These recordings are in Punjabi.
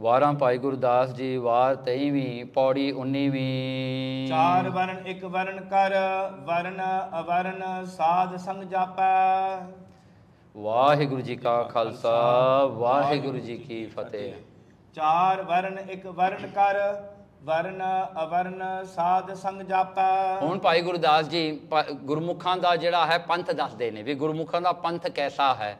ਵਾਰਾਂ ਭਾਈ ਗੁਰਦਾਸ ਜੀ ਵਾਰ 23ਵੀਂ ਪੌੜੀ 19ਵੀਂ ਚਾਰ ਵਰਨ ਇੱਕ ਵਰਨ ਕਰ ਵਰਨ ਅਵਰਨ ਸਾਧ ਸੰਗ ਜਾਪੈ ਵਾਹਿਗੁਰੂ ਜੀ ਕਾ ਖਾਲਸਾ ਵਾਹਿਗੁਰੂ ਜੀ ਕੀ ਫਤਿਹ ਚਾਰ ਵਰਨ ਇੱਕ ਵਰਨ ਕਰ ਵਰਨ ਅਵਰਨ ਸਾਧ ਸੰਗ ਜਾਪੈ ਹੁਣ ਭਾਈ ਗੁਰਦਾਸ ਜੀ ਗੁਰਮੁਖਾਂ ਦਾ ਜਿਹੜਾ ਹੈ ਪੰਥ ਦੱਸਦੇ ਨੇ ਵੀ ਗੁਰਮੁਖਾਂ ਦਾ ਪੰਥ ਕੈਸਾ ਹੈ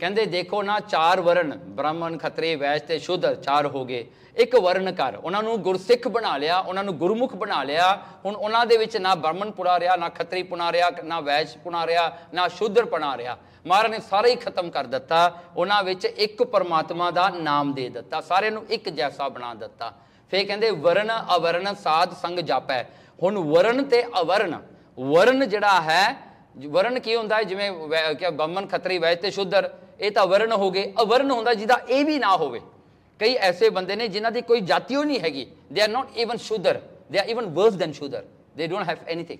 ਕਹਿੰਦੇ ਦੇਖੋ ਨਾ ਚਾਰ ਵਰਨ ਬ੍ਰਾਹਮਣ ਖੱਤਰੀ ਵੈਸ਼ ਤੇ ਸ਼ੁੱਧ ਚਾਰ ਹੋ ਗਏ ਇੱਕ ਵਰਨ ਕਰ ਉਹਨਾਂ ਨੂੰ ਗੁਰਸਿੱਖ ਬਣਾ ਲਿਆ ਉਹਨਾਂ ਨੂੰ ਗੁਰਮੁਖ ਬਣਾ ਲਿਆ ਹੁਣ ਉਹਨਾਂ ਦੇ ਵਿੱਚ ਨਾ ਬ੍ਰਾਹਮਣ ਪੁਣਾ ਰਿਹਾ ਨਾ ਖੱਤਰੀ ਪੁਣਾ ਰਿਹਾ ਨਾ ਵੈਸ਼ ਪੁਣਾ ਰਿਹਾ ਨਾ ਸ਼ੁੱਧਰ ਪੁਣਾ ਰਿਹਾ ਮਹਾਰਾਜ ਨੇ ਸਾਰੇ ਹੀ ਖਤਮ ਕਰ ਦਿੱਤਾ ਉਹਨਾਂ ਵਿੱਚ ਇੱਕ ਪਰਮਾਤਮਾ ਦਾ ਨਾਮ ਦੇ ਦਿੱਤਾ ਸਾਰਿਆਂ ਨੂੰ ਇੱਕ ਜੈਸਾ ਬਣਾ ਦਿੱਤਾ ਫੇ ਕਹਿੰਦੇ ਵਰਨ ਅਵਰਨ ਸਾਧ ਸੰਗ ਜਾਪੈ ਹੁਣ ਵਰਨ ਤੇ ਅਵਰਨ ਵਰਨ ਜਿਹੜਾ ਹੈ ਵਰਨ ਕੀ ਹੁੰਦਾ ਜਿਵੇਂ ਕਿ ਬੰਮਨ ਖੱਤਰੀ ਵੈਸ਼ ਤੇ ਸ਼ੁੱਧਰ ਇਹ ਤਾਂ ਵਰਣ ਹੋ ਗਏ ਅਵਰਣ ਹੁੰਦਾ ਜਿਹਦਾ ਇਹ ਵੀ ਨਾ ਹੋਵੇ ਕਈ ਐਸੇ ਬੰਦੇ ਨੇ ਜਿਨ੍ਹਾਂ ਦੀ ਕੋਈ ਹੋ ਨਹੀਂ ਹੈਗੀ they are not even Shudra they are even worse than Shudra they don't have anything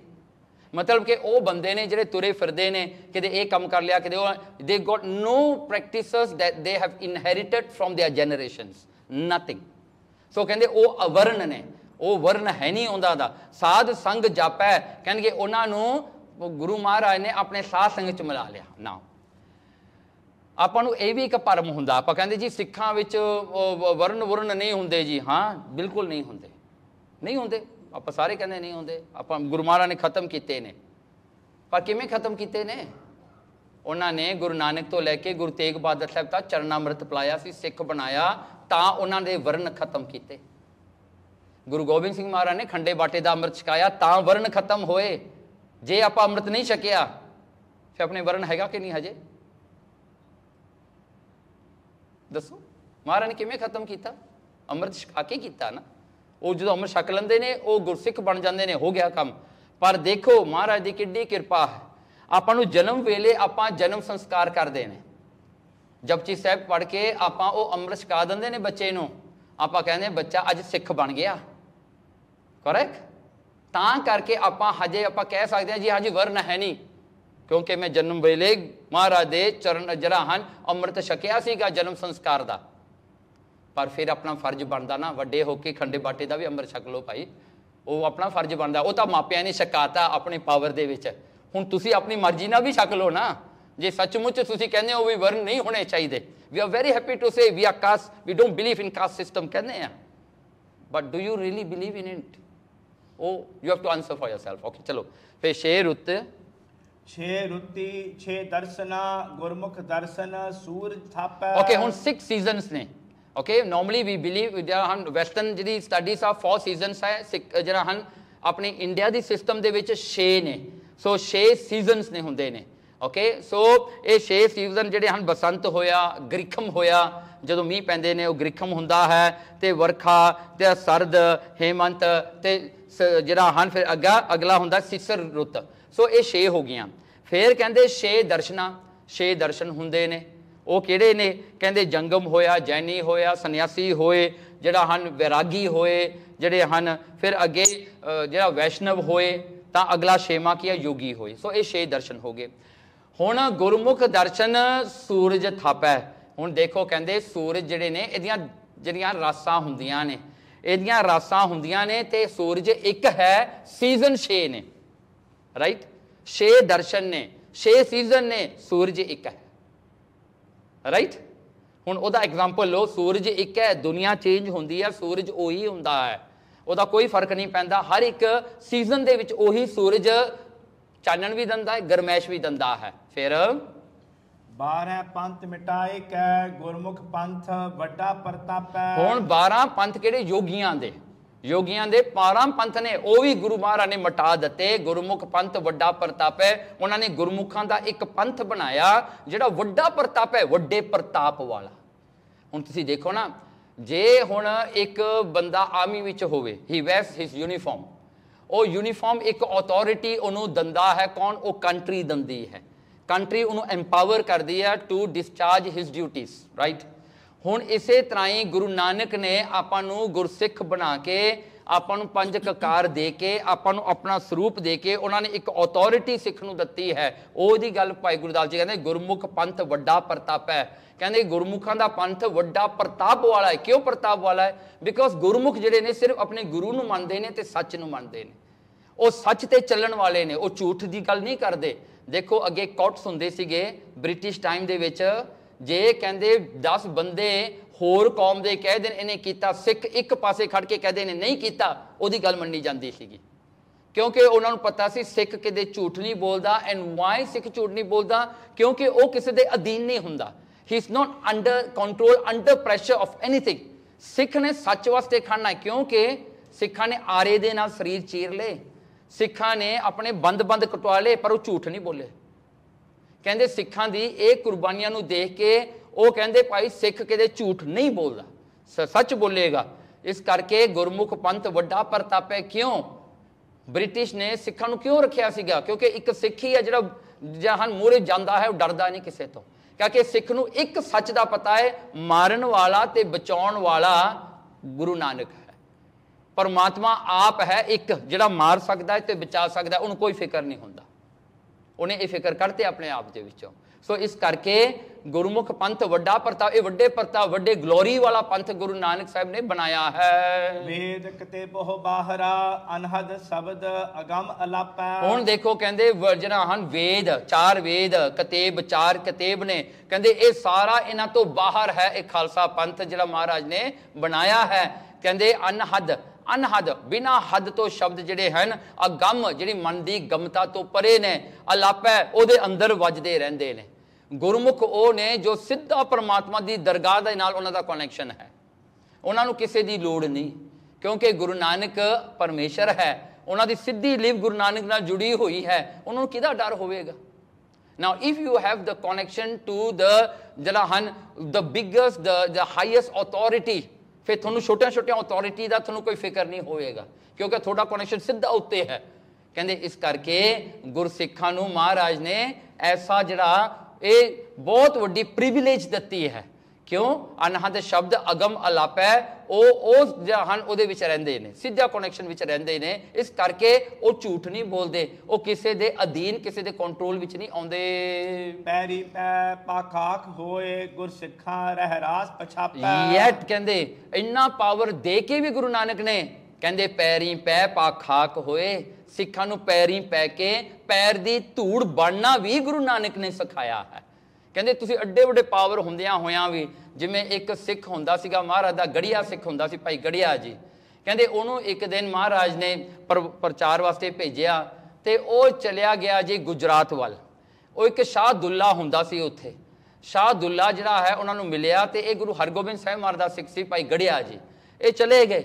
ਮਤਲਬ ਕਿ ਉਹ ਬੰਦੇ ਨੇ ਜਿਹੜੇ ਤੁਰੇ ਫਿਰਦੇ ਨੇ ਕਿਤੇ ਇਹ ਕੰਮ ਕਰ ਲਿਆ ਕਿਤੇ ਉਹ they got no practices that they have inherited from their generations nothing so ਕਹਿੰਦੇ ਉਹ ਅਵਰਨ ਨੇ ਉਹ ਵਰਨ ਹੈ ਨਹੀਂ ਹੁੰਦਾ ਦਾ ਸਾਧ ਸੰਗ ਜਾਪੈ ਕਹਿੰਦੇ ਉਹਨਾਂ ਨੂੰ ਗੁਰੂ ਮਹਾਰਾਜ ਨੇ ਆਪਣੇ ਸਾਧ ਸੰਗ ਚ ਮਿਲਾ ਲਿਆ ਨਾ ਆਪਾਂ ਨੂੰ ਇਹ ਵੀ ਇੱਕ ਪਰਮ ਹੁੰਦਾ ਆਪਾਂ ਕਹਿੰਦੇ ਜੀ ਸਿੱਖਾਂ ਵਿੱਚ ਵਰਨ ਵਰਨ ਨਹੀਂ ਹੁੰਦੇ ਜੀ ਹਾਂ ਬਿਲਕੁਲ ਨਹੀਂ ਹੁੰਦੇ ਨਹੀਂ ਹੁੰਦੇ ਆਪਾਂ ਸਾਰੇ ਕਹਿੰਦੇ ਨਹੀਂ ਹੁੰਦੇ ਆਪਾਂ ਗੁਰਮਾਰਾ ਨੇ ਖਤਮ ਕੀਤੇ ਨੇ ਪਰ ਕਿਵੇਂ ਖਤਮ ਕੀਤੇ ਨੇ ਉਹਨਾਂ ਨੇ ਗੁਰੂ ਨਾਨਕ ਤੋਂ ਲੈ ਕੇ ਗੁਰੂ ਤੇਗ ਬਹਾਦਰ ਸਾਹਿਬ ਤੱਕ ਚਰਨਾਮ੍ਰਿਤ ਪਲਾਇਆ ਸੀ ਸਿੱਖ ਬਣਾਇਆ ਤਾਂ ਉਹਨਾਂ ਦੇ ਵਰਨ ਖਤਮ ਕੀਤੇ ਗੁਰੂ ਗੋਬਿੰਦ ਸਿੰਘ ਮਹਾਰਾਜ ਨੇ ਖੰਡੇ ਬਾਟੇ ਦਾ ਅੰਮ੍ਰਿਤ ਛਕਾਇਆ ਤਾਂ ਵਰਨ ਖਤਮ ਹੋਏ ਜੇ ਆਪਾਂ ਅੰਮ੍ਰਿਤ ਨਹੀਂ ਛਕਿਆ ਫਿਰ ਆਪਣੇ ਵਰਨ ਹੈਗਾ ਕਿ ਨਹੀਂ ਹਜੇ ਦੱਸੋ ਮਹਾਰਾਜ ਨੇ ਕਿਵੇਂ ਖਤਮ ਕੀਤਾ ਅੰਮ੍ਰਿਤ ਛਕਾ ਕੇ ਕੀਤਾ ਨਾ ਉਹ ਜਦੋਂ ਅੰਮ੍ਰਿਤ ਛਕ ਲੈਂਦੇ ਨੇ ਉਹ ਗੁਰਸਿੱਖ ਬਣ ਜਾਂਦੇ ਨੇ ਹੋ ਗਿਆ ਕੰਮ ਪਰ ਦੇਖੋ ਮਹਾਰਾਜ ਦੀ ਕਿੱਡੀ ਕਿਰਪਾ ਹੈ ਆਪਾਂ ਨੂੰ ਜਨਮ ਵੇਲੇ ਆਪਾਂ ਜਨਮ ਸੰਸਕਾਰ ਕਰਦੇ ਨੇ ਜਪਜੀ ਸਾਹਿਬ ਪੜ ਕੇ ਆਪਾਂ ਉਹ ਅੰਮ੍ਰਿਤ ਛਕਾ ਦਿੰਦੇ ਨੇ ਬੱਚੇ ਨੂੰ ਆਪਾਂ ਕਹਿੰਦੇ ਬੱਚਾ ਅੱਜ ਸਿੱਖ ਬਣ ਗਿਆ ਕਰੈਕਟ ਤਾਂ ਕਰਕੇ ਆਪਾਂ ਹਜੇ ਆਪਾਂ ਕਹਿ ਸਕਦੇ ਹਾਂ ਜੀ ਹਾਂਜੀ ਵਰਨ ਹੈ ਨਹੀਂ ਕਿਉਂਕਿ ਮੈਂ ਜਨਮ ਵੇਲੇ ਮਹਾਰਾਜ ਦੇ ਚਰਨ ਅਜਰਾ ਹਨ ਅੰਮ੍ਰਿਤ ਛਕਿਆ ਸੀਗਾ ਜਨਮ ਸੰਸਕਾਰ ਦਾ ਪਰ ਫਿਰ ਆਪਣਾ ਫਰਜ਼ ਬਣਦਾ ਨਾ ਵੱਡੇ ਹੋ ਕੇ ਖੰਡੇ ਬਾਟੇ ਦਾ ਵੀ ਅੰਮ੍ਰਿਤ ਛਕ ਲੋ ਭਾਈ ਉਹ ਆਪਣਾ ਫਰਜ਼ ਬਣਦਾ ਉਹ ਤਾਂ ਮਾਪਿਆਂ ਨੇ ਛਕਾਤਾ ਆਪਣੇ ਪਾਵਰ ਦੇ ਵਿੱਚ ਹੁਣ ਤੁਸੀਂ ਆਪਣੀ ਮਰਜ਼ੀ ਨਾਲ ਵੀ ਛਕ ਲੋ ਨਾ ਜੇ ਸੱਚਮੁੱਚ ਤੁਸੀਂ ਕਹਿੰਦੇ ਹੋ ਵੀ ਵਰਨ ਨਹੀਂ ਹੋਣੇ ਚਾਹੀਦੇ we are very happy to say we are caste we don't believe in caste system ਕਹਿੰਦੇ ਆ but do you really believe in it ਉਹ you have to answer for yourself okay ਚਲੋ ਫੇ ਸ਼ੇਰ ਉੱਤੇ ਛੇ ਰੁੱਤੀ ਛੇ ਦਰਸ਼ਨਾ ਗੁਰਮੁਖ ਦਰਸ਼ਨ ਸੂਰਜ ਥਾਪੈ ਓਕੇ ਹੁਣ 6 ਸੀਜ਼ਨਸ ਨੇ ਓਕੇ ਨਾਰਮਲੀ ਵੀ ਬਿਲੀਵ ਜਿਹੜਾ ਹਨ ਵੈਸਟਰਨ ਜਿਹੜੀ ਸਟੱਡੀਜ਼ ਆ 4 ਸੀਜ਼ਨਸ ਹੈ ਜਿਹੜਾ ਹਨ ਆਪਣੇ ਇੰਡੀਆ ਦੀ ਸਿਸਟਮ ਦੇ ਵਿੱਚ 6 ਨੇ ਸੋ 6 ਸੀਜ਼ਨਸ ਨੇ ਹੁੰਦੇ ਨੇ ਓਕੇ ਸੋ ਇਹ 6 ਸੀਜ਼ਨ ਜਿਹੜੇ ਹਨ ਬਸੰਤ ਹੋਇਆ ਗ੍ਰੀਖਮ ਹੋਇਆ ਜਦੋਂ ਮੀਂਹ ਪੈਂਦੇ ਨੇ ਉਹ ਗ੍ਰੀਖਮ ਹੁੰਦਾ ਹੈ ਤੇ ਵਰਖਾ ਤੇ ਸਰਦ ਹੇਮੰਤ ਤੇ ਜਿਹੜਾ ਹਨ ਫਿਰ ਅੱਗਾ ਅਗਲਾ ਹੁੰਦਾ ਸਿਸਰ ਰੁੱਤ ਸੋ ਇਹ 6 ਹੋ ਗਈਆਂ ਫਿਰ ਕਹਿੰਦੇ 6 ਦਰਸ਼ਨਾ 6 ਦਰਸ਼ਨ ਹੁੰਦੇ ਨੇ ਉਹ ਕਿਹੜੇ ਨੇ ਕਹਿੰਦੇ ਜੰਗਮ ਹੋਇਆ ਜੈਨੀ ਹੋਇਆ ਸੰਨਿਆਸੀ ਹੋਏ ਜਿਹੜਾ ਹਨ ਵਿਰਾਗੀ ਹੋਏ ਜਿਹੜੇ ਹਨ ਫਿਰ ਅੱਗੇ ਜਿਹੜਾ ਵੈਸ਼ਨਵ ਹੋਏ ਤਾਂ ਅਗਲਾ ਛੇਮਾ ਕੀ ਹੈ ਯੋਗੀ ਹੋਏ ਸੋ ਇਹ ਛੇ ਦਰਸ਼ਨ ਹੋ ਗਏ ਹੁਣ ਗੁਰਮੁਖ ਦਰਸ਼ਨ ਸੂਰਜ ਥਾਪੈ ਹੁਣ ਦੇਖੋ ਕਹਿੰਦੇ ਸੂਰਜ ਜਿਹੜੇ ਨੇ ਇਹਦੀਆਂ ਜਿਹੜੀਆਂ ਰਾਸਾਂ ਹੁੰਦੀਆਂ ਨੇ ਇਹਦੀਆਂ ਰਾਸਾਂ ਹੁੰਦੀਆਂ ਨੇ ਤੇ ਸੂਰਜ ਇੱਕ ਹੈ ਸੀਜ਼ਨ 6 ਨੇ ਰਾਈਟ ਛੇ ਦਰਸ਼ਨ ਨੇ ਛੇ ਸੀਜ਼ਨ ਨੇ ਸੂਰਜ ਇੱਕ ਹੈ ਰਾਈਟ ਹੁਣ ਉਹਦਾ ਐਗਜ਼ਾਮਪਲ ਲਓ ਸੂਰਜ ਇੱਕ ਹੈ ਦੁਨੀਆ ਚੇਂਜ ਹੁੰਦੀ ਹੈ ਸੂਰਜ ਉਹੀ ਹੁੰਦਾ ਹੈ ਉਹਦਾ ਕੋਈ ਫਰਕ ਨਹੀਂ ਪੈਂਦਾ ਹਰ ਇੱਕ ਸੀਜ਼ਨ ਦੇ ਵਿੱਚ ਉਹੀ ਸੂਰਜ ਚਾਨਣ ਵੀ ਦਿੰਦਾ ਹੈ ਗਰਮੈਸ਼ ਵੀ ਦਿੰਦਾ ਹੈ ਫਿਰ 12 ਪੰਥ ਮਿਟਾਏ ਕੈ ਗੁਰਮੁਖ ਪੰਥ ਵੱਡਾ ਪ੍ਰਤਾਪ ਹੈ ਹੁਣ 12 ਪੰਥ ਕਿਹੜੇ ਯੋਗੀਆਂ ਦੇ ਯੋਗੀਆਂ ਦੇ ਪਾਰਾਂ ਪੰਥ ਨੇ ਉਹ ਵੀ ਗੁਰੂ ਮਹਾਰਾਜ ਨੇ ਮਟਾ ਦਿੱਤੇ ਗੁਰਮੁਖ ਪੰਥ ਵੱਡਾ ਪ੍ਰਤਾਪ ਹੈ ਉਹਨਾਂ ਨੇ ਗੁਰਮੁਖਾਂ ਦਾ ਇੱਕ ਪੰਥ ਬਣਾਇਆ ਜਿਹੜਾ ਵੱਡਾ ਪ੍ਰਤਾਪ ਹੈ ਵੱਡੇ ਪ੍ਰਤਾਪ ਵਾਲਾ ਹੁਣ ਤੁਸੀਂ ਦੇਖੋ ਨਾ ਜੇ ਹੁਣ ਇੱਕ ਬੰਦਾ ਆਰਮੀ ਵਿੱਚ ਹੋਵੇ ਹੀ ਵੇਅਰਸ ਹਿਸ ਯੂਨੀਫਾਰਮ ਉਹ ਯੂਨੀਫਾਰਮ ਇੱਕ ਅਥਾਰਟੀ ਉਹਨੂੰ ਦੰਦਾ ਹੈ ਕੌਣ ਉਹ ਕੰਟਰੀ ਦੰਦੀ ਹੈ ਕੰਟਰੀ ਉਹਨੂੰ ਐਮਪਾਵਰ ਕਰਦੀ ਹੈ ਟੂ ਡਿਸਚਾਰਜ ਹਿਸ ਡਿਊਟੀਆਂ ਰਾਈਟ ਹੁਣ ਇਸੇ ਤਰ੍ਹਾਂ ਹੀ ਗੁਰੂ ਨਾਨਕ ਨੇ ਆਪਾਂ ਨੂੰ ਗੁਰਸਿੱਖ ਬਣਾ ਕੇ ਆਪਾਂ ਨੂੰ ਪੰਜ ਕਕਾਰ ਦੇ ਕੇ ਆਪਾਂ ਨੂੰ ਆਪਣਾ ਸਰੂਪ ਦੇ ਕੇ ਉਹਨਾਂ ਨੇ ਇੱਕ ਅਥਾਰਟੀ ਸਿੱਖ ਨੂੰ ਦਿੱਤੀ ਹੈ ਉਹਦੀ ਗੱਲ ਭਾਈ ਗੁਰਦਾਸ ਜੀ ਕਹਿੰਦੇ ਗੁਰਮੁਖ ਪੰਥ ਵੱਡਾ ਪ੍ਰਤਾਪ ਹੈ ਕਹਿੰਦੇ ਗੁਰਮੁਖਾਂ ਦਾ ਪੰਥ ਵੱਡਾ ਪ੍ਰਤਾਪ ਵਾਲਾ ਹੈ ਕਿਉਂ ਪ੍ਰਤਾਪ ਵਾਲਾ ਹੈ ਬਿਕੋਜ਼ ਗੁਰਮੁਖ ਜਿਹੜੇ ਨੇ ਸਿਰਫ ਆਪਣੇ ਗੁਰੂ ਨੂੰ ਮੰਨਦੇ ਨੇ ਤੇ ਸੱਚ ਨੂੰ ਮੰਨਦੇ ਨੇ ਉਹ ਸੱਚ ਤੇ ਚੱਲਣ ਵਾਲੇ ਨੇ ਉਹ ਝੂਠ ਦੀ ਗੱਲ ਨਹੀਂ ਕਰਦੇ ਦੇਖੋ ਅੱਗੇ ਕੌਟਸ ਹੁੰਦੇ ਸੀਗੇ ਬ੍ਰਿਟਿਸ਼ ਟਾਈਮ ਦੇ ਵਿੱਚ ਜੇ ਕਹਿੰਦੇ 10 ਬੰਦੇ ਹੋਰ ਕੌਮ ਦੇ ਕਹਿ ਦੇਣ ਇਹਨੇ ਕੀਤਾ ਸਿੱਖ ਇੱਕ ਪਾਸੇ ਖੜ ਕੇ ਕਹਦੇ ਨੇ ਨਹੀਂ ਕੀਤਾ ਉਹਦੀ ਗੱਲ ਮੰਨੀ ਜਾਂਦੀ ਸੀਗੀ ਕਿਉਂਕਿ ਉਹਨਾਂ ਨੂੰ ਪਤਾ ਸੀ ਸਿੱਖ ਕਿਤੇ ਝੂਠ ਨਹੀਂ ਬੋਲਦਾ ਐਂਡ ਵਾਈ ਸਿੱਖ ਝੂਠ ਨਹੀਂ ਬੋਲਦਾ ਕਿਉਂਕਿ ਉਹ ਕਿਸੇ ਦੇ ਅਧੀਨ ਨਹੀਂ ਹੁੰਦਾ he is not under control under pressure of anything Sikh ਨੇ ਸੱਚ ਵਾਸਤੇ ਖੜਨਾ ਕਿਉਂਕਿ ਸਿੱਖਾਂ ਨੇ ਆਰੇ ਦੇ ਨਾਲ ਸਰੀਰ ਚੀਰ ਲਏ ਸਿੱਖਾਂ ਨੇ ਆਪਣੇ ਬੰਦ-ਬੰਦ ਕਟਵਾ ਲਏ ਪਰ ਉਹ ਝੂਠ ਨਹੀਂ ਬੋਲੇ ਕਹਿੰਦੇ ਸਿੱਖਾਂ ਦੀ ਇਹ ਕੁਰਬਾਨੀਆਂ ਨੂੰ ਦੇਖ ਕੇ ਉਹ ਕਹਿੰਦੇ ਭਾਈ ਸਿੱਖ ਕਿਤੇ ਝੂਠ ਨਹੀਂ ਬੋਲਦਾ ਸੱਚ ਬੋਲੇਗਾ ਇਸ ਕਰਕੇ ਗੁਰਮੁਖ ਪੰਥ ਵੱਡਾ ਪ੍ਰਤਾਪ ਹੈ ਕਿਉਂ ਬ੍ਰਿਟਿਸ਼ ਨੇ ਸਿੱਖਾਂ ਨੂੰ ਕਿਉਂ ਰੱਖਿਆ ਸੀਗਾ ਕਿਉਂਕਿ ਇੱਕ ਸਿੱਖ ਹੀ ਹੈ ਜਿਹੜਾ ਜਹਾਨ ਮੂਰੇ ਜਾਂਦਾ ਹੈ ਉਹ ਡਰਦਾ ਨਹੀਂ ਕਿਸੇ ਤੋਂ ਕਿਉਂਕਿ ਸਿੱਖ ਨੂੰ ਇੱਕ ਸੱਚ ਦਾ ਪਤਾ ਹੈ ਮਾਰਨ ਵਾਲਾ ਤੇ ਬਚਾਉਣ ਵਾਲਾ ਗੁਰੂ ਨਾਨਕ ਹੈ ਪਰਮਾਤਮਾ ਆਪ ਹੈ ਇੱਕ ਜਿਹੜਾ ਮਾਰ ਸਕਦਾ ਹੈ ਤੇ ਬਚਾ ਸਕਦਾ ਉਹਨੂੰ ਕੋਈ ਫਿਕਰ ਨਹੀਂ ਹੁੰਦਾ ਉਹਨੇ ਇਹ ਫਿਕਰ ਕਰਤੇ ਆਪਣੇ ਆਪ ਦੇ ਵਿੱਚੋਂ ਸੋ ਇਸ ਕਰਕੇ ਗੁਰਮੁਖ ਪੰਥ ਵੱਡਾ ਪ੍ਰਤਾਪ ਇਹ ਵੱਡੇ ਪ੍ਰਤਾਪ ਵੱਡੇ ਗਲੋਰੀ ਵਾਲਾ ਪੰਥ ਗੁਰੂ ਨਾਨਕ ਸਾਹਿਬ ਨੇ ਬਣਾਇਆ ਹੈ ਵੇਦ ਕਤੇ ਬਹੁ ਬਾਹਰਾ ਅਨਹਦ ਸ਼ਬਦ ਅਗੰਮ ਅਲਾਪਾ ਹੁਣ ਦੇਖੋ ਕਹਿੰਦੇ ਵਰਜਨਾ ਹਨ ਵੇਦ ਚਾਰ ਵੇਦ ਕਤੇਬ ਚਾਰ ਕਤੇਬ ਨੇ ਕਹਿੰਦੇ ਇਹ ਸਾਰਾ ਇਹਨਾਂ ਤੋਂ ਬਾਹਰ ਹੈ ਇਹ ਖਾਲਸਾ ਪੰਥ ਜਿਹੜਾ ਮਹਾਰਾਜ ਨੇ ਬਣਾਇਆ ਹੈ ਕਹਿੰਦੇ ਅਨਹਦ ਅਨਹਦ ਬਿਨਾ ਹੱਦ ਤੋਂ ਸ਼ਬਦ ਜਿਹੜੇ ਹਨ ਅਗੰਮ ਜਿਹੜੀ ਮਨ ਦੀ ਗਮਤਾ ਤੋਂ ਪਰੇ ਨੇ ਅਲਾਪੈ ਉਹਦੇ ਅੰਦਰ ਵੱਜਦੇ ਰਹਿੰਦੇ ਨੇ ਗੁਰਮੁਖ ਉਹ ਨੇ ਜੋ ਸਿੱਧਾ ਪਰਮਾਤਮਾ ਦੀ ਦਰਗਾਹ ਦੇ ਨਾਲ ਉਹਨਾਂ ਦਾ ਕਨੈਕਸ਼ਨ ਹੈ ਉਹਨਾਂ ਨੂੰ ਕਿਸੇ ਦੀ ਲੋੜ ਨਹੀਂ ਕਿਉਂਕਿ ਗੁਰੂ ਨਾਨਕ ਪਰਮੇਸ਼ਰ ਹੈ ਉਹਨਾਂ ਦੀ ਸਿੱਧੀ ਲਿਵ ਗੁਰੂ ਨਾਨਕ ਨਾਲ ਜੁੜੀ ਹੋਈ ਹੈ ਉਹਨਾਂ ਨੂੰ ਕਿਹਦਾ ਡਰ ਹੋਵੇਗਾ now if you have the connection to the ਜਲਾਹਨ the biggest the, highest authority ਫਿਰ ਤੁਹਾਨੂੰ ਛੋਟੀਆਂ ਛੋਟੀਆਂ ਅਥਾਰਟੀ ਦਾ ਤੁਹਾਨੂੰ ਕੋਈ ਫਿਕਰ ਨਹੀਂ ਹੋਵੇਗਾ ਕਿਉਂਕਿ ਤੁਹਾਡਾ ਕਨੈਕਸ਼ਨ ਸਿੱਧਾ ਉੱਤੇ ਹੈ ਕਹਿੰਦੇ ਇਸ ਕਰਕੇ ਗੁਰਸਿੱਖਾਂ ਨੂੰ ਮਹਾਰਾਜ ਨੇ ਐਸਾ ਜਿਹੜਾ ਇਹ ਬਹੁਤ ਵੱਡੀ ਪ੍ਰਿਵਿਲੇਜ ਦਿੱਤੀ ਹੈ ਕਿਉਂ ਅਨਹਦ ਸ਼ਬਦ ਅਗਮ ਅਲਾਪੈ ਉਹ ਉਸ ਜਹਨ ਉਹਦੇ ਵਿੱਚ ਰਹਿੰਦੇ ਨੇ ਸਿੱਧਾ ਕਨੈਕਸ਼ਨ ਵਿੱਚ ਰਹਿੰਦੇ ਨੇ ਇਸ ਕਰਕੇ ਉਹ ਝੂਠ ਨਹੀਂ ਬੋਲਦੇ ਉਹ ਕਿਸੇ ਦੇ ਅਧੀਨ ਕਿਸੇ ਦੇ ਕੰਟਰੋਲ ਵਿੱਚ ਨਹੀਂ ਆਉਂਦੇ ਪੈਰੀ ਪੈ ਪਾਖਾਖ ਹੋਏ ਗੁਰ ਸਿੱਖਾਂ ਰਹਿਰਾਸ ਪਛਾਪੈ ਯੈਟ ਕਹਿੰਦੇ ਇੰਨਾ ਪਾਵਰ ਦੇ ਕੇ ਵੀ ਗੁਰੂ ਨਾਨਕ ਨੇ ਕਹਿੰਦੇ ਪੈਰੀ ਪੈ ਪਾਖਾਕ ਹੋਏ ਸਿੱਖਾਂ ਨੂੰ ਪੈਰੀ ਪੈ ਕੇ ਪੈਰ ਦੀ ਧੂੜ ਬਣਨਾ ਵੀ ਗੁਰੂ ਨਾਨਕ ਨੇ ਸਿਖਾਇਆ ਹੈ ਕਹਿੰਦੇ ਤੁਸੀਂ ਅੱਡੇ ਵੱਡੇ ਪਾਵਰ ਹੁੰਦਿਆਂ ਹੋਇਆਂ ਵੀ ਜਿਵੇਂ ਇੱਕ ਸਿੱਖ ਹੁੰਦਾ ਸੀਗਾ ਮਹਾਰਾਜ ਦਾ ਗੜਿਆ ਸਿੱਖ ਹੁੰਦਾ ਸੀ ਭਾਈ ਗੜਿਆ ਜੀ ਕਹਿੰਦੇ ਉਹਨੂੰ ਇੱਕ ਦਿਨ ਮਹਾਰਾਜ ਨੇ ਪ੍ਰਚਾਰ ਵਾਸਤੇ ਭੇਜਿਆ ਤੇ ਉਹ ਚਲਿਆ ਗਿਆ ਜੀ ਗੁਜਰਾਤ ਵੱਲ ਉਹ ਇੱਕ ਸ਼ਾਹ ਦੁੱਲਾ ਹੁੰਦਾ ਸੀ ਉੱਥੇ ਸ਼ਾਹ ਦੁੱਲਾ ਜਿਹੜਾ ਹੈ ਉਹਨਾਂ ਨੂੰ ਮਿਲਿਆ ਤੇ ਇਹ ਗੁਰੂ ਹਰਗੋਬਿੰਦ ਸਾਹਿਬ ਮਹਾਰਾਜ ਦਾ ਸਿੱਖ ਸੀ ਭਾਈ ਗੜਿਆ ਜੀ ਇਹ ਚਲੇ ਗਏ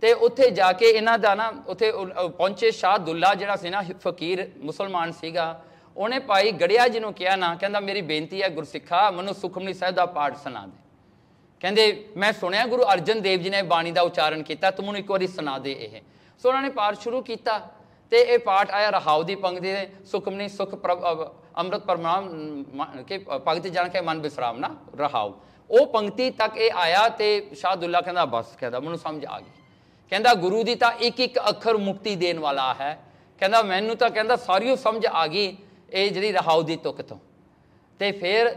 ਤੇ ਉੱਥੇ ਜਾ ਕੇ ਇਹਨਾਂ ਦਾ ਨਾ ਉੱਥੇ ਪਹੁੰਚੇ ਸ਼ਾਹ ਦੁੱਲਾ ਜਿਹੜਾ ਸੀ ਨਾ ਫਕੀਰ ਮੁਸਲਮਾਨ ਸੀਗਾ ਉਹਨੇ ਭਾਈ ਗੜਿਆ ਜੀ ਨੂੰ ਕਿਹਾ ਨਾ ਕਹਿੰਦਾ ਮੇਰੀ ਬੇਨਤੀ ਹੈ ਗੁਰਸਿੱਖਾ ਮੈਨੂੰ ਸੁਖਮਨੀ ਸਾਹਿਬ ਦਾ ਪਾਠ ਸੁਣਾ ਦੇ ਕਹਿੰਦੇ ਮੈਂ ਸੁਣਿਆ ਗੁਰੂ ਅਰਜਨ ਦੇਵ ਜੀ ਨੇ ਬਾਣੀ ਦਾ ਉਚਾਰਨ ਕੀਤਾ ਤੂੰ ਮੈਨੂੰ ਇੱਕ ਵਾਰੀ ਸੁਣਾ ਦੇ ਇਹ ਸੋ ਉਹਨਾਂ ਨੇ ਪਾਠ ਸ਼ੁਰੂ ਕੀਤਾ ਤੇ ਇਹ ਪਾਠ ਆਇਆ ਰਹਾਉ ਦੀ ਪੰਕਤੀ ਦੇ ਸੁਖਮਨੀ ਸੁਖ ਅੰਮ੍ਰਿਤ ਪਰਮਾਨ ਕੇ ਭਗਤ ਜਾਣ ਕੇ ਮਨ ਬਿਸਰਾਮ ਨਾ ਰਹਾਉ ਉਹ ਪੰਕਤੀ ਤੱਕ ਇਹ ਆਇਆ ਤੇ ਸ਼ਾਹਦੁੱਲਾ ਕਹਿੰਦਾ ਬਸ ਕਹਿੰਦਾ ਮੈਨੂੰ ਸਮਝ ਆ ਗਈ ਕਹਿੰਦਾ ਗੁਰੂ ਦੀ ਤਾਂ ਇੱਕ ਇੱਕ ਅੱਖਰ ਮੁਕਤੀ ਦੇਣ ਵਾਲਾ ਹੈ ਕਹਿੰਦਾ ਮੈਨੂੰ ਤਾਂ ਕਹਿੰਦਾ ਸਾਰੀਓ ਸਮਝ ਆ ਗਈ ਇਹ ਜਿਹੜੀ ਰਹਾਉ ਦੀ ਤੋਂ ਤੇ ਫਿਰ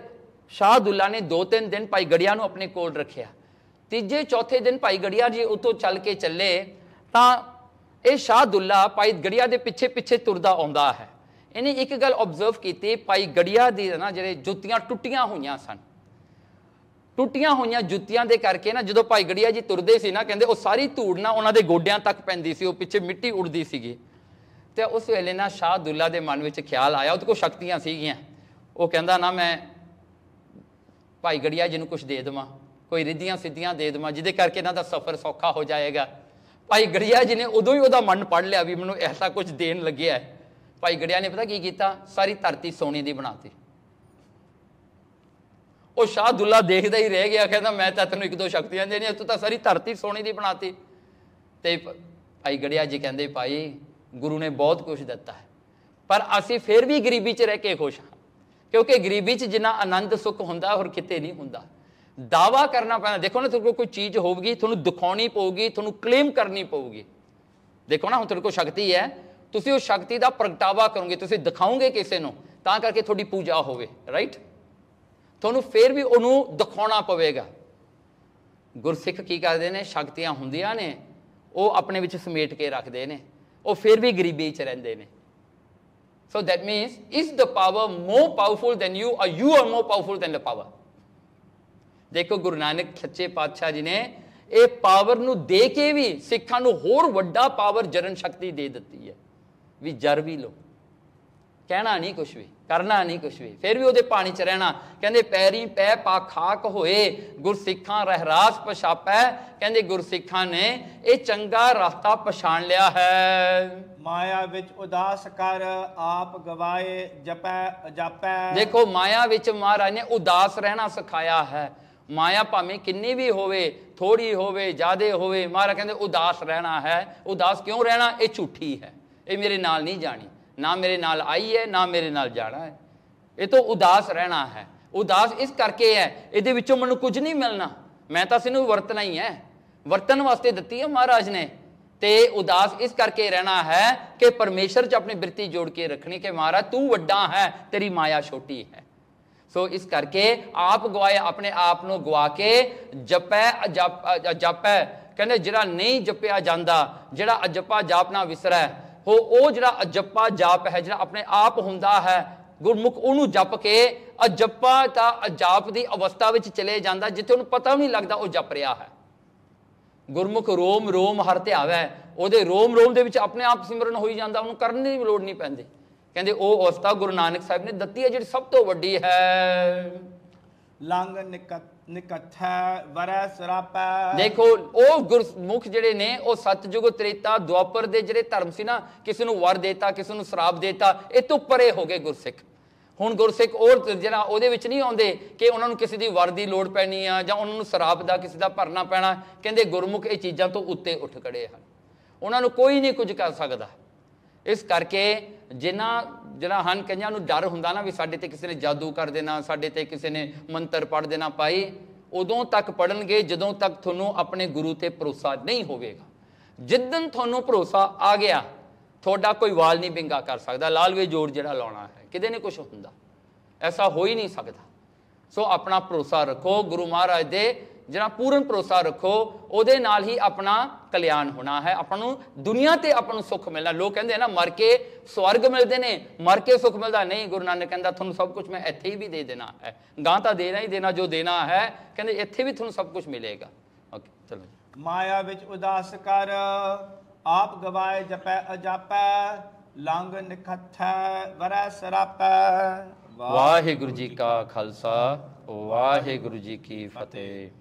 ਦੁੱਲਾ ਨੇ ਦੋ ਤਿੰਨ ਦਿਨ ਭਾਈ ਗੜੀਆ ਨੂੰ ਆਪਣੇ ਕੋਲ ਰੱਖਿਆ ਤੀਜੇ ਚੌਥੇ ਦਿਨ ਭਾਈ ਗੜੀਆ ਜੀ ਉਤੋਂ ਚੱਲ ਕੇ ਚੱਲੇ ਤਾਂ ਇਹ ਦੁੱਲਾ ਭਾਈ ਗੜੀਆ ਦੇ ਪਿੱਛੇ ਪਿੱਛੇ ਤੁਰਦਾ ਆਉਂਦਾ ਹੈ ਇਹਨੇ ਇੱਕ ਗੱਲ ਆਬਜ਼ਰਵ ਕੀਤੀ ਭਾਈ ਗੜੀਆ ਦੀ ਨਾ ਜਿਹੜੇ ਜੁੱਤੀਆਂ ਟੁੱਟੀਆਂ ਹੋਈਆਂ ਸਨ ਟੁੱਟੀਆਂ ਹੋਈਆਂ ਜੁੱਤੀਆਂ ਦੇ ਕਰਕੇ ਨਾ ਜਦੋਂ ਭਾਈ ਗੜੀਆ ਜੀ ਤੁਰਦੇ ਸੀ ਨਾ ਕਹਿੰਦੇ ਉਹ ਸਾਰੀ ਧੂੜ ਨਾ ਉਹਨਾਂ ਦੇ ਗੋਡਿਆਂ ਤੱਕ ਪੈਂਦੀ ਸੀ ਉਹ ਪਿੱਛੇ ਮਿੱਟੀ ਉੱਡਦੀ ਸੀਗੀ ਤੇ ਉਸ ਵੇਲੇ ਨਾ ਸ਼ਾਹ ਦੁੱਲਾ ਦੇ ਮਨ ਵਿੱਚ ਖਿਆਲ ਆਇਆ ਉਹਦੇ ਕੋਲ ਸ਼ਕਤੀਆਂ ਸੀਗੀਆਂ ਉਹ ਕਹਿੰਦਾ ਨਾ ਮੈਂ ਭਾਈ ਗੜੀਆ ਜੀ ਨੂੰ ਕੁਝ ਦੇ ਦਵਾਂ ਕੋਈ ਰਿੱਧੀਆਂ ਸਿੱਧੀਆਂ ਦੇ ਦਵਾਂ ਜਿਹਦੇ ਕਰਕੇ ਇਹਨਾਂ ਦਾ ਸਫ਼ਰ ਸੌਖਾ ਹੋ ਜਾਏਗਾ ਭਾਈ ਗੜੀਆ ਜੀ ਨੇ ਉਦੋਂ ਹੀ ਉਹਦਾ ਮਨ ਪੜ ਲਿਆ ਵੀ ਮੈਨੂੰ ਐਸਾ ਕੁਝ ਦੇਣ ਲੱਗਿਆ ਭਾਈ ਗੜੀਆ ਨੇ ਪਤਾ ਕੀ ਕੀਤਾ ਸਾਰੀ ਧਰਤੀ ਸੋਨੇ ਦੀ ਬਣਾਤੀ ਉਹ ਸ਼ਾਹ ਦੁੱਲਾ ਦੇਖਦਾ ਹੀ ਰਹਿ ਗਿਆ ਕਹਿੰਦਾ ਮੈਂ ਤਾਂ ਤੈਨੂੰ ਇੱਕ ਦੋ ਸ਼ਕਤੀਆਂ ਦੇਣੀਆਂ ਤੂੰ ਤਾਂ ਸਾਰੀ ਧਰਤੀ ਸੋਨੇ ਦੀ ਬਣਾਤੀ ਤੇ ਭਾਈ ਗੜਿਆ ਜੀ ਕਹਿੰਦੇ ਭਾਈ ਗੁਰੂ ਨੇ ਬਹੁਤ ਕੁਝ ਦਿੱਤਾ ਹੈ ਪਰ ਅਸੀਂ ਫਿਰ ਵੀ ਗਰੀਬੀ 'ਚ ਰਹਿ ਕੇ ਖੁਸ਼ ਹਾਂ ਕਿਉਂਕਿ ਗਰੀਬੀ 'ਚ ਜਿੰਨਾ ਆਨੰਦ ਸੁੱਖ ਹੁੰਦਾ ਹੋਰ ਕਿਤੇ ਨਹੀਂ ਹੁੰਦਾ ਦਾਵਾ ਕਰਨਾ ਪੈਂਦਾ ਦੇਖੋ ਨਾ ਤੁਹਾਨੂੰ ਕੋਈ ਚੀਜ਼ ਹੋਊਗੀ ਤੁਹਾਨੂੰ ਦਿਖਾਉਣੀ ਪਊਗੀ ਤੁਹਾਨੂੰ ਕਲੇਮ ਕਰਨੀ ਪਊਗੀ ਦੇਖੋ ਨਾ ਹੁਣ ਤੁਹਾਡੇ ਕੋਲ ਸ਼ਕਤੀ ਹੈ ਤੁਸੀਂ ਉਸ ਸ਼ਕਤੀ ਦਾ ਪ੍ਰਗਟਾਵਾ ਕਰੋਗੇ ਤੁਸੀਂ ਦਿਖਾਓਗੇ ਕਿਸੇ ਨੂੰ ਤਾਂ ਕਰਕੇ ਤੁਹਾਡੀ ਪੂਜਾ ਹੋਵੇ ਰਾਈਟ ਤੁਹਾਨੂੰ ਫੇਰ ਵੀ ਉਹਨੂੰ ਦਿਖਾਉਣਾ ਪਵੇਗਾ ਗੁਰਸਿੱਖ ਕੀ ਕਰਦੇ ਨੇ ਸ਼ਕਤੀਆਂ ਹੁੰਦੀਆਂ ਨੇ ਉਹ ਆਪਣੇ ਵਿੱਚ ਸਮੇਟ ਕੇ ਰੱਖਦੇ ਨੇ ਉਹ ਫਿਰ ਵੀ ਗਰੀਬੀ 'ਚ ਰਹਿੰਦੇ ਨੇ ਸੋ that means is the power more powerful than you are you are more powerful than the power ਦੇਖੋ ਗੁਰੂ ਨਾਨਕ ਸੱਚੇ ਪਾਤਸ਼ਾਹ ਜੀ ਨੇ ਇਹ ਪਾਵਰ ਨੂੰ ਦੇ ਕੇ ਵੀ ਸਿੱਖਾਂ ਨੂੰ ਹੋਰ ਵੱਡਾ ਪਾਵਰ ਜਰਨ ਸ਼ਕਤੀ ਦੇ ਦਿੱਤੀ ਹੈ ਵੀ ਜਰ ਵੀ ਲੋ ਕਹਿਣਾ ਨਹੀਂ ਕੁਛ ਵੀ ਕਰਨਾ ਨਹੀਂ ਕੁਛ ਵੀ ਫਿਰ ਵੀ ਉਹਦੇ ਪਾਣੀ 'ਚ ਰਹਿਣਾ ਕਹਿੰਦੇ ਪੈਰੀ ਪੈ ਪਾ ਖਾਕ ਹੋਏ ਗੁਰਸਿੱਖਾਂ ਰਹਿਰਾਸ ਪਛਾਪੈ ਕਹਿੰਦੇ ਗੁਰਸਿੱਖਾਂ ਨੇ ਇਹ ਚੰਗਾ ਰਸਤਾ ਪਛਾਣ ਲਿਆ ਹੈ ਮਾਇਆ ਵਿੱਚ ਉਦਾਸ ਕਰ ਆਪ ਗਵਾਏ ਜਪੈ ਜਾਪੈ ਦੇਖੋ ਮਾਇਆ ਵਿੱਚ ਮਹਾਰਾਜ ਨੇ ਉਦਾਸ ਰਹਿਣਾ ਸਿਖਾਇਆ ਹੈ ਮਾਇਆ ਭਾਵੇਂ ਕਿੰਨੀ ਵੀ ਹੋਵੇ ਥੋੜੀ ਹੋਵੇ ਜ਼ਿਆਦੇ ਹੋਵੇ ਮਹਾਰਾਜ ਕਹਿੰਦੇ ਉਦਾਸ ਰਹਿਣਾ ਹੈ ਉਦਾਸ ਕਿਉਂ ਰਹਿਣਾ ਇਹ ਝੂਠੀ ਹੈ ਇਹ ਮੇਰੇ ਨਾਲ ਨਹੀਂ ਜਾਣੀ ਨਾ ਮੇਰੇ ਨਾਲ ਆਈ ਹੈ ਨਾ ਮੇਰੇ ਨਾਲ ਜਾਣਾ ਹੈ ਇਹ ਤੋਂ ਉਦਾਸ ਰਹਿਣਾ ਹੈ ਉਦਾਸ ਇਸ ਕਰਕੇ ਹੈ ਇਹਦੇ ਵਿੱਚੋਂ ਮੈਨੂੰ ਕੁਝ ਨਹੀਂ ਮਿਲਣਾ ਮੈਂ ਤਾਂ ਸਿਨੂੰ ਵਰਤਣਾ ਹੀ ਹੈ ਵਰਤਨ ਵਾਸਤੇ ਦਿੱਤੀ ਹੈ ਮਹਾਰਾਜ ਨੇ ਤੇ ਉਦਾਸ ਇਸ ਕਰਕੇ ਰਹਿਣਾ ਹੈ ਕਿ ਪਰਮੇਸ਼ਰ 'ਚ ਆਪਣੀ ਬਿਰਤੀ ਜੋੜ ਕੇ ਰੱਖਣੀ ਕਿ ਮਹਾਰਾਜ ਤੂੰ ਵੱਡਾ ਹੈ ਤੇਰੀ ਮਾਇਆ ਛੋਟੀ ਹੈ ਸੋ ਇਸ ਕਰਕੇ ਆਪ ਗਵਾਏ ਆਪਣੇ ਆਪ ਨੂੰ ਗਵਾ ਕੇ ਜਪੈ ਜਪੈ ਕਹਿੰਦੇ ਜਿਹੜਾ ਨਹੀਂ ਜਪਿਆ ਜਾਂਦਾ ਜਿਹੜਾ ਅਜਪਾ ਜਾਪਨਾ ਵਿਸਰੈ ਹੋ ਉਹ ਜਿਹੜਾ ਅਜੱਪਾ ਜਾਪ ਹੈ ਜਿਹੜਾ ਆਪਣੇ ਆਪ ਹੁੰਦਾ ਹੈ ਗੁਰਮੁਖ ਉਹਨੂੰ ਜਪ ਕੇ ਅਜੱਪਾ ਤਾਂ ਅਜਾਪ ਦੀ ਅਵਸਥਾ ਵਿੱਚ ਚਲੇ ਜਾਂਦਾ ਜਿੱਥੇ ਉਹਨੂੰ ਪਤਾ ਵੀ ਨਹੀਂ ਲੱਗਦਾ ਉਹ ਜਪ ਰਿਹਾ ਹੈ ਗੁਰਮੁਖ ਰੋਮ ਰੋਮ ਹਰ ਧਿਆਵੈ ਉਹਦੇ ਰੋਮ ਰੋਮ ਦੇ ਵਿੱਚ ਆਪਣੇ ਆਪ ਸਿਮਰਨ ਹੋਈ ਜਾਂਦਾ ਉਹਨੂੰ ਕਰਨ ਦੀ ਲੋੜ ਨਹੀਂ ਪੈਂਦੀ ਕਹਿੰਦੇ ਉਹ ਅਵਸਥਾ ਗੁਰੂ ਨਾਨਕ ਸਾਹਿਬ ਨੇ ਦਿੱਤੀ ਹੈ ਜਿਹੜੀ ਸਭ ਤੋਂ ਵੱਡੀ ਹੈ ਲੰਗ ਨਿਕਤ ਨਿਕੱਥੈ ਵਰੈ ਸਰਾਪੈ ਦੇਖੋ ਉਹ ਗੁਰਮੁਖ ਜਿਹੜੇ ਨੇ ਉਹ ਸਤਜੁਗ ਤ੍ਰੇਤਾ ਦੁਆਪਰ ਦੇ ਜਿਹੜੇ ਧਰਮ ਸੀ ਨਾ ਕਿਸੇ ਨੂੰ ਵਰ ਦੇਤਾ ਕਿਸੇ ਨੂੰ ਸਰਾਪ ਦੇਤਾ ਇਹ ਤੋਂ ਪਰੇ ਹੋ ਗਏ ਗੁਰਸਿੱਖ ਹੁਣ ਗੁਰਸਿੱਖ ਉਹ ਜਿਹੜਾ ਉਹਦੇ ਵਿੱਚ ਨਹੀਂ ਆਉਂਦੇ ਕਿ ਉਹਨਾਂ ਨੂੰ ਕਿਸੇ ਦੀ ਵਰ ਦੀ ਲੋੜ ਪੈਣੀ ਆ ਜਾਂ ਉਹਨਾਂ ਨੂੰ ਸਰਾਪ ਦਾ ਕਿਸੇ ਦਾ ਭਰਨਾ ਪੈਣਾ ਕਹਿੰਦੇ ਗੁਰਮੁਖ ਇਹ ਚੀਜ਼ਾਂ ਤੋਂ ਉੱਤੇ ਉੱਠ ਖੜੇ ਹਨ ਉਹਨਾਂ ਨੂੰ ਕੋਈ ਨਹੀਂ ਕੁਝ ਕਰ ਸਕਦਾ ਇਸ ਕਰਕੇ ਜਿਨ੍ਹਾਂ ਜਿਹੜਾ ਹਨ ਕਈਆਂ ਨੂੰ ਡਰ ਹੁੰਦਾ ਨਾ ਵੀ ਸਾਡੇ ਤੇ ਕਿਸੇ ਨੇ ਜਾਦੂ ਕਰ ਦੇਣਾ ਸਾਡੇ ਤੇ ਕਿਸੇ ਨੇ ਮੰਤਰ ਪੜ ਦੇਣਾ ਪਾਈ ਉਦੋਂ ਤੱਕ ਪੜਨਗੇ ਜਦੋਂ ਤੱਕ ਤੁਹਾਨੂੰ ਆਪਣੇ ਗੁਰੂ ਤੇ ਭਰੋਸਾ ਨਹੀਂ ਹੋਵੇਗਾ ਜਿੱਦਨ ਤੁਹਾਨੂੰ ਭਰੋਸਾ ਆ ਗਿਆ ਤੁਹਾਡਾ ਕੋਈ ਵਾਲ ਨਹੀਂ ਬਿੰਗਾ ਕਰ ਸਕਦਾ ਲਾਲਵੇ ਜੋੜ ਜਿਹੜਾ ਲਾਉਣਾ ਹੈ ਕਿਤੇ ਨਹੀਂ ਕੁਝ ਹੁੰਦਾ ਐਸਾ ਹੋ ਹੀ ਨਹੀਂ ਸਕਦਾ ਸੋ ਆਪਣਾ ਭਰੋਸਾ ਰੱਖੋ ਗੁਰੂ ਮਹਾਰਾਜ ਦੇ ਜਿਹੜਾ ਪੂਰਨ ਭਰੋਸਾ ਰੱਖੋ ਉਹਦੇ ਨਾਲ ਹੀ ਆਪਣਾ ਕਲਿਆਣ ਹੋਣਾ ਹੈ ਆਪਾਂ ਨੂੰ ਦੁਨੀਆ ਤੇ ਆਪਾਂ ਨੂੰ ਸੁੱਖ ਮਿਲਣਾ ਲੋਕ ਕਹਿੰਦੇ ਨਾ ਮਰ ਕੇ ਸਵਰਗ ਮਿਲਦੇ ਨੇ ਮਰ ਕੇ ਸੁੱਖ ਮਿਲਦਾ ਨਹੀਂ ਗੁਰੂ ਨਾਨਕ ਕਹਿੰਦਾ ਤੁਹਾਨੂੰ ਸਭ ਕੁਝ ਮੈਂ ਇੱਥੇ ਹੀ ਵੀ ਦੇ ਦੇਣਾ ਹੈ ਗਾਂ ਤਾਂ ਦੇਣਾ ਹੀ ਦੇਣਾ ਜੋ ਦੇਣਾ ਹੈ ਕਹਿੰਦੇ ਇੱਥੇ ਵੀ ਤੁਹਾਨੂੰ ਸਭ ਕੁਝ ਮਿਲੇਗਾ ਓਕੇ ਚਲੋ ਮਾਇਆ ਵਿੱਚ ਉਦਾਸ ਕਰ ਆਪ ਗਵਾਏ ਜਪੈ ਅਜਾਪੈ ਲੰਗ ਨਿਖੱਥੈ ਵਰੈ ਸਰਾਪੈ ਵਾਹਿਗੁਰੂ ਜੀ ਕਾ ਖਾਲਸਾ ਵਾਹਿਗੁਰੂ ਜੀ ਕੀ ਫਤਿਹ